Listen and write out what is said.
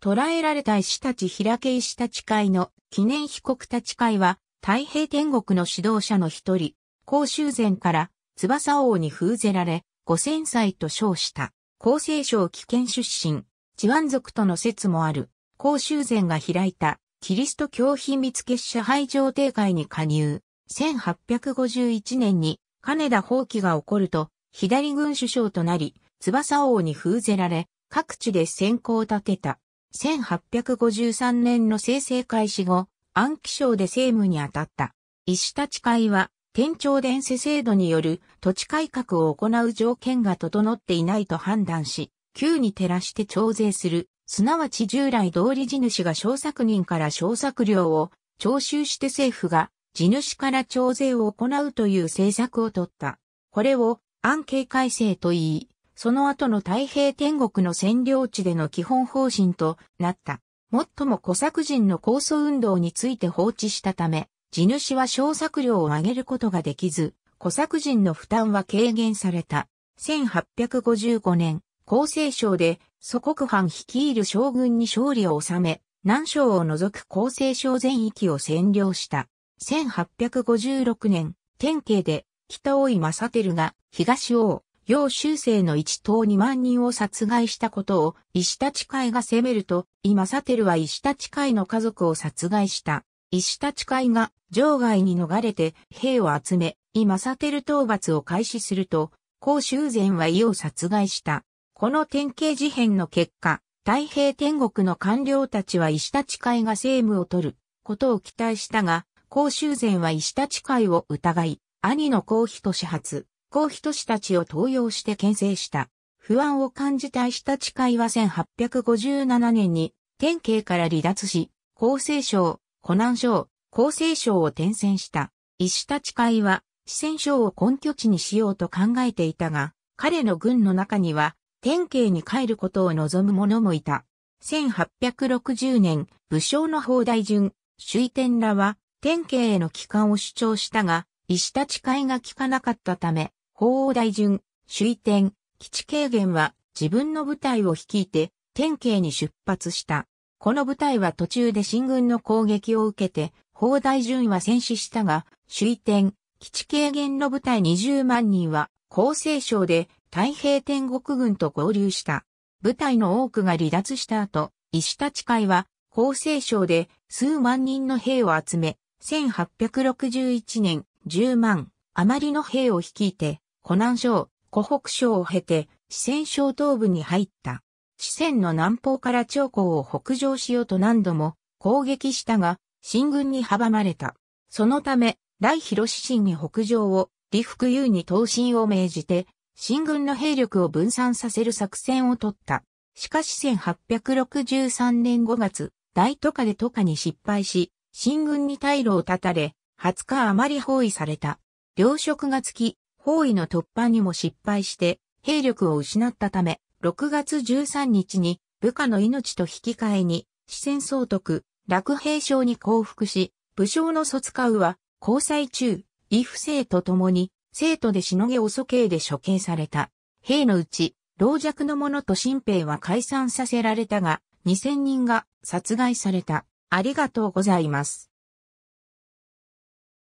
捕えられた石たち開け石たち会の記念被告たち会は、太平天国の指導者の一人、甲州前から翼王に封ぜられ、五千歳と称した。厚生省危険出身、治安族との説もある、甲州前が開いた、キリスト教秘密結社廃上帝会に加入。1851年に金田放棄が起こると、左軍首相となり、翼王に封ぜられ、各地で先行を立てた。1853年の生成開始後、暗記省で政務に当たった。石立会は、県庁伝世制度による土地改革を行う条件が整っていないと判断し、急に照らして徴税する、すなわち従来通り地主が小作人から小作料を徴収して政府が地主から徴税を行うという政策を取った。これを暗計改正と言い、その後の太平天国の占領地での基本方針となった。もっとも小作人の構想運動について放置したため、地主は小作料を上げることができず、小作人の負担は軽減された。1855年、厚生省で祖国藩率いる将軍に勝利を収め、南省を除く厚生省全域を占領した。1856年、天慶で北大井正照が東王、要修正の一党2万人を殺害したことを石立会が責めると、今サテルは石立会の家族を殺害した。石立会が場外に逃れて兵を集め、今サテル討伐を開始すると、甲修前は伊を殺害した。この典型事変の結果、太平天国の官僚たちは石立会が政務を取ることを期待したが、甲修前は石立会を疑い、兄の公妃と始発。行人氏たちを登用して牽制した。不安を感じた石田誓いは1857年に天慶から離脱し、厚生省、湖南省、厚生省を転戦した。石田誓いは四川省を根拠地にしようと考えていたが、彼の軍の中には天慶に帰ることを望む者もいた。1860年、武将の砲台順、朱位天らは、天慶への帰還を主張したが、石田誓いが聞かなかったため、法王大順、主位天、基地軽減は自分の部隊を率いて、天慶に出発した。この部隊は途中で進軍の攻撃を受けて、法大順は戦死したが、主位天、基地軽減の部隊20万人は、厚生省で太平天国軍と合流した。部隊の多くが離脱した後、石立会は、厚生省で数万人の兵を集め、1861年10万余りの兵を率いて、湖南省、湖北省を経て、四川省東部に入った。四川の南方から長江を北上しようと何度も攻撃したが、進軍に阻まれた。そのため、大広志新に北上を、李福優に東進を命じて、進軍の兵力を分散させる作戦を取った。しかし1863年5月、大都下で都下に失敗し、進軍に退路を断たれ、20日余り包囲された。糧食がつき、包囲の突破にも失敗して兵力を失ったため、6月13日に部下の命と引き換えに、四川総督、楽兵省に降伏し、武将の卒家は、交際中、異不正と共に、生徒でしのげ遅刑で処刑された。兵のうち、老弱の者と新兵は解散させられたが、2000人が殺害された。ありがとうございます。